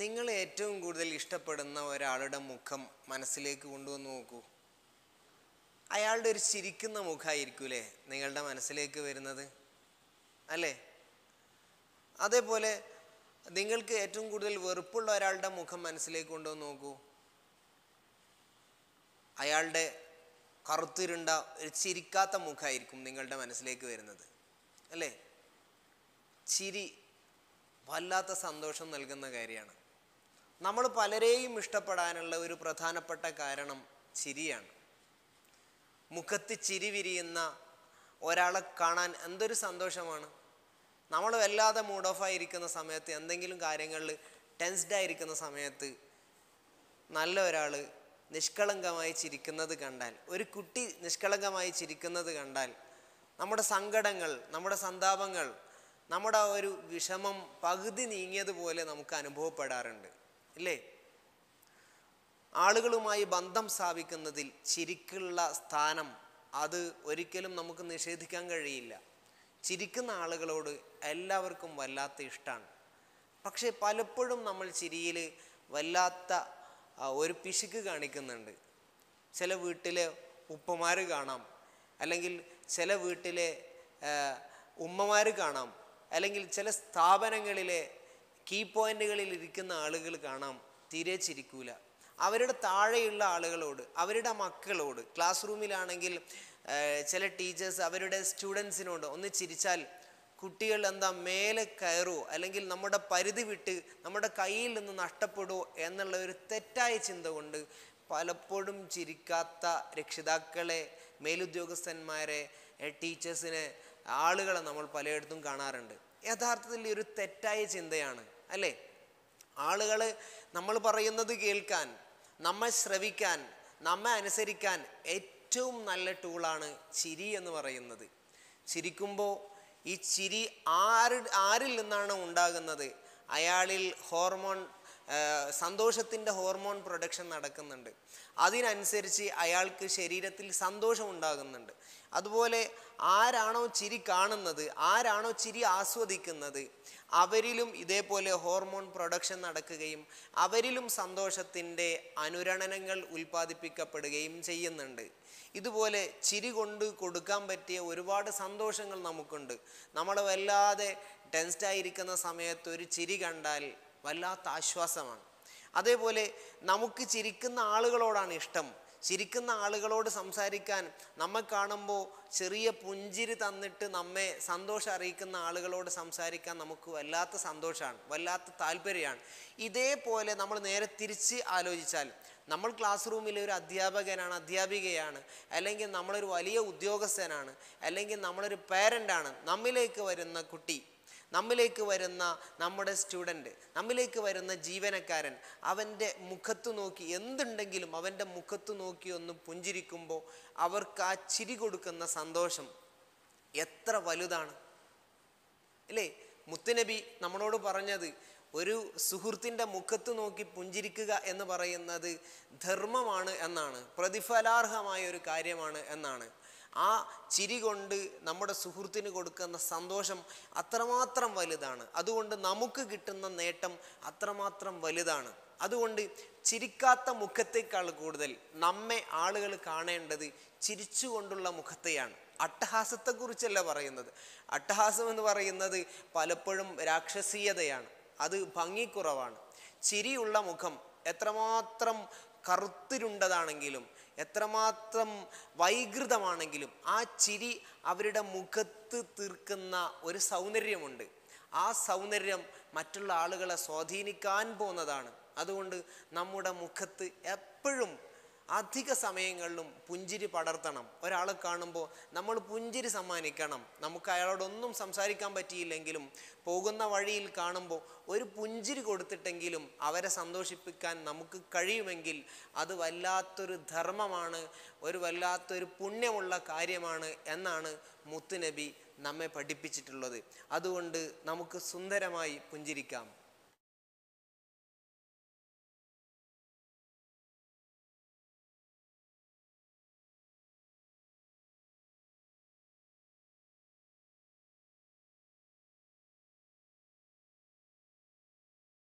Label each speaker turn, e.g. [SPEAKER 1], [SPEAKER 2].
[SPEAKER 1] നിങ്ങൾ ഏറ്റവും കൂടുതൽ ഇഷ്ടപ്പെടുന്ന ഒരാളുടെ മുഖം മനസ്സിലേക്ക് കൊണ്ടുവന്ന് നോക്കൂ അയാളുടെ ഒരു ചിരിക്കുന്ന മുഖമായിരിക്കൂലേ നിങ്ങളുടെ മനസ്സിലേക്ക് വരുന്നത് അല്ലേ അതേപോലെ നിങ്ങൾക്ക് ഏറ്റവും കൂടുതൽ വെറുപ്പുള്ള ഒരാളുടെ മുഖം മനസ്സിലേക്ക് കൊണ്ടുവന്ന് നോക്കൂ അയാളുടെ കറുത്തിരുണ്ട ഒരു ചിരിക്കാത്ത മുഖമായിരിക്കും നിങ്ങളുടെ മനസ്സിലേക്ക് വരുന്നത് അല്ലേ ചിരി വല്ലാത്ത സന്തോഷം നൽകുന്ന കാര്യമാണ് നമ്മൾ പലരെയും ഇഷ്ടപ്പെടാനുള്ള ഒരു പ്രധാനപ്പെട്ട കാരണം ചിരിയാണ് മുഖത്ത് ചിരി വിരിയുന്ന ഒരാളെ കാണാൻ എന്തൊരു സന്തോഷമാണ് നമ്മൾ വല്ലാതെ മൂഡ് ഓഫ് ആയിരിക്കുന്ന സമയത്ത് എന്തെങ്കിലും കാര്യങ്ങളിൽ ടെൻസ്ഡ് ആയിരിക്കുന്ന സമയത്ത് നല്ല ഒരാൾ നിഷ്കളങ്കമായി ചിരിക്കുന്നത് കണ്ടാൽ ഒരു കുട്ടി നിഷ്കളങ്കമായി ചിരിക്കുന്നത് കണ്ടാൽ നമ്മുടെ സങ്കടങ്ങൾ നമ്മുടെ സന്താപങ്ങൾ നമ്മുടെ ഒരു വിഷമം പകുതി നീങ്ങിയതുപോലെ നമുക്ക് അനുഭവപ്പെടാറുണ്ട് അല്ലേ ആളുകളുമായി ബന്ധം സ്ഥാപിക്കുന്നതിൽ ചിരിക്കുള്ള സ്ഥാനം അത് ഒരിക്കലും നമുക്ക് നിഷേധിക്കാൻ കഴിയില്ല ചിരിക്കുന്ന ആളുകളോട് എല്ലാവർക്കും വല്ലാത്ത ഇഷ്ടമാണ് പക്ഷേ പലപ്പോഴും നമ്മൾ ചിരിയിൽ വല്ലാത്ത ഒരു പിശുക്ക് കാണിക്കുന്നുണ്ട് ചില വീട്ടിലെ ഉപ്പമാർ കാണാം അല്ലെങ്കിൽ ചില വീട്ടിലെ ഉമ്മമാർ കാണാം അല്ലെങ്കിൽ ചില സ്ഥാപനങ്ങളിലെ കീ പോയിന്റുകളിൽ ഇരിക്കുന്ന ആളുകൾ കാണാം തീരെ ചിരിക്കൂല അവരുടെ താഴെയുള്ള ആളുകളോട് അവരുടെ മക്കളോട് ക്ലാസ് റൂമിലാണെങ്കിൽ ചില ടീച്ചേഴ്സ് അവരുടെ സ്റ്റുഡൻസിനോട് ഒന്ന് ചിരിച്ചാൽ കുട്ടികൾ എന്താ മേലെ കയറുമോ അല്ലെങ്കിൽ നമ്മുടെ പരിധി വിട്ട് നമ്മുടെ കയ്യിൽ നിന്ന് നഷ്ടപ്പെടുമോ എന്നുള്ള ഒരു തെറ്റായ ചിന്ത കൊണ്ട് പലപ്പോഴും ചിരിക്കാത്ത രക്ഷിതാക്കളെ മേലുദ്യോഗസ്ഥന്മാരെ ടീച്ചേഴ്സിനെ ആളുകളെ നമ്മൾ പലയിടത്തും കാണാറുണ്ട് യഥാർത്ഥത്തിൽ ഒരു തെറ്റായ ചിന്തയാണ് അല്ലേ ആളുകൾ നമ്മൾ പറയുന്നത് കേൾക്കാൻ നമ്മെ ശ്രവിക്കാൻ നമ്മെ അനുസരിക്കാൻ ഏറ്റവും നല്ല ടൂളാണ് ചിരി എന്ന് പറയുന്നത് ചിരിക്കുമ്പോൾ ഈ ചിരി ആര് ആരിൽ നിന്നാണ് ഉണ്ടാകുന്നത് അയാളിൽ ഹോർമോൺ സന്തോഷത്തിൻ്റെ ഹോർമോൺ പ്രൊഡക്ഷൻ നടക്കുന്നുണ്ട് അതിനനുസരിച്ച് അയാൾക്ക് ശരീരത്തിൽ സന്തോഷം ഉണ്ടാകുന്നുണ്ട് അതുപോലെ ആരാണോ ചിരി കാണുന്നത് ആരാണോ ചിരി ആസ്വദിക്കുന്നത് അവരിലും ഇതേപോലെ ഹോർമോൺ പ്രൊഡക്ഷൻ നടക്കുകയും അവരിലും സന്തോഷത്തിൻ്റെ അനുരണനങ്ങൾ ഉൽപ്പാദിപ്പിക്കപ്പെടുകയും ചെയ്യുന്നുണ്ട് ഇതുപോലെ ചിരി കൊണ്ട് കൊടുക്കാൻ പറ്റിയ ഒരുപാട് സന്തോഷങ്ങൾ നമുക്കുണ്ട് നമ്മൾ വല്ലാതെ ടെൻസ്ഡായിരിക്കുന്ന സമയത്ത് ഒരു ചിരി കണ്ടാൽ വല്ലാത്ത ആശ്വാസമാണ് അതേപോലെ നമുക്ക് ചിരിക്കുന്ന ആളുകളോടാണ് ഇഷ്ടം ചിരിക്കുന്ന ആളുകളോട് സംസാരിക്കാൻ നമ്മെ കാണുമ്പോൾ ചെറിയ പുഞ്ചിരി തന്നിട്ട് നമ്മെ സന്തോഷം അറിയിക്കുന്ന ആളുകളോട് സംസാരിക്കാൻ നമുക്ക് വല്ലാത്ത സന്തോഷമാണ് വല്ലാത്ത താല്പര്യമാണ് ഇതേപോലെ നമ്മൾ നേരെ തിരിച്ച് ആലോചിച്ചാൽ നമ്മൾ ക്ലാസ് റൂമിലെ ഒരു അധ്യാപകനാണ് അധ്യാപികയാണ് അല്ലെങ്കിൽ നമ്മളൊരു വലിയ ഉദ്യോഗസ്ഥനാണ് അല്ലെങ്കിൽ നമ്മളൊരു പേരൻ്റാണ് നമ്മിലേക്ക് വരുന്ന കുട്ടി നമ്മിലേക്ക് വരുന്ന നമ്മുടെ സ്റ്റുഡൻറ്റ് നമ്മിലേക്ക് വരുന്ന ജീവനക്കാരൻ അവൻ്റെ മുഖത്ത് നോക്കി എന്തുണ്ടെങ്കിലും അവൻ്റെ മുഖത്ത് നോക്കി ഒന്ന് പുഞ്ചിരിക്കുമ്പോൾ അവർക്ക് ആ ചിരി കൊടുക്കുന്ന സന്തോഷം എത്ര വലുതാണ് അല്ലേ മുത്തുനബി നമ്മളോട് പറഞ്ഞത് ഒരു സുഹൃത്തിൻ്റെ മുഖത്ത് നോക്കി പുഞ്ചിരിക്കുക എന്ന് പറയുന്നത് ധർമ്മമാണ് എന്നാണ് പ്രതിഫലാർഹമായ ഒരു കാര്യമാണ് എന്നാണ് ആ ചിരി കൊണ്ട് നമ്മുടെ സുഹൃത്തിന് കൊടുക്കുന്ന സന്തോഷം അത്രമാത്രം വലുതാണ് അതുകൊണ്ട് നമുക്ക് കിട്ടുന്ന നേട്ടം അത്രമാത്രം വലുതാണ് അതുകൊണ്ട് ചിരിക്കാത്ത മുഖത്തേക്കാൾ കൂടുതൽ നമ്മെ ആളുകൾ കാണേണ്ടത് ചിരിച്ചുകൊണ്ടുള്ള മുഖത്തെയാണ് അട്ടഹാസത്തെക്കുറിച്ചല്ല പറയുന്നത് അട്ടഹാസം എന്ന് പറയുന്നത് പലപ്പോഴും രാക്ഷസീയതയാണ് അത് ഭംഗിക്കുറവാണ് ചിരിയുള്ള മുഖം എത്രമാത്രം കറുത്തിരുണ്ടതാണെങ്കിലും എത്രമാത്രം വൈകൃതമാണെങ്കിലും ആ ചിരി അവരുടെ മുഖത്ത് തീർക്കുന്ന ഒരു സൗന്ദര്യമുണ്ട് ആ സൗന്ദര്യം മറ്റുള്ള ആളുകളെ സ്വാധീനിക്കാൻ പോകുന്നതാണ് അതുകൊണ്ട് നമ്മുടെ മുഖത്ത് എപ്പോഴും അധിക സമയങ്ങളിലും പുഞ്ചിരി പടർത്തണം ഒരാളെ കാണുമ്പോൾ നമ്മൾ പുഞ്ചിരി സമ്മാനിക്കണം നമുക്ക് അയാളോടൊന്നും സംസാരിക്കാൻ പറ്റിയില്ലെങ്കിലും പോകുന്ന വഴിയിൽ കാണുമ്പോൾ ഒരു പുഞ്ചിരി കൊടുത്തിട്ടെങ്കിലും അവരെ സന്തോഷിപ്പിക്കാൻ നമുക്ക് കഴിയുമെങ്കിൽ അത് വല്ലാത്തൊരു ധർമ്മമാണ് ഒരു വല്ലാത്തൊരു പുണ്യമുള്ള കാര്യമാണ് എന്നാണ് മുത്തുനബി നമ്മെ പഠിപ്പിച്ചിട്ടുള്ളത് അതുകൊണ്ട് നമുക്ക് സുന്ദരമായി പുഞ്ചിരിക്കാം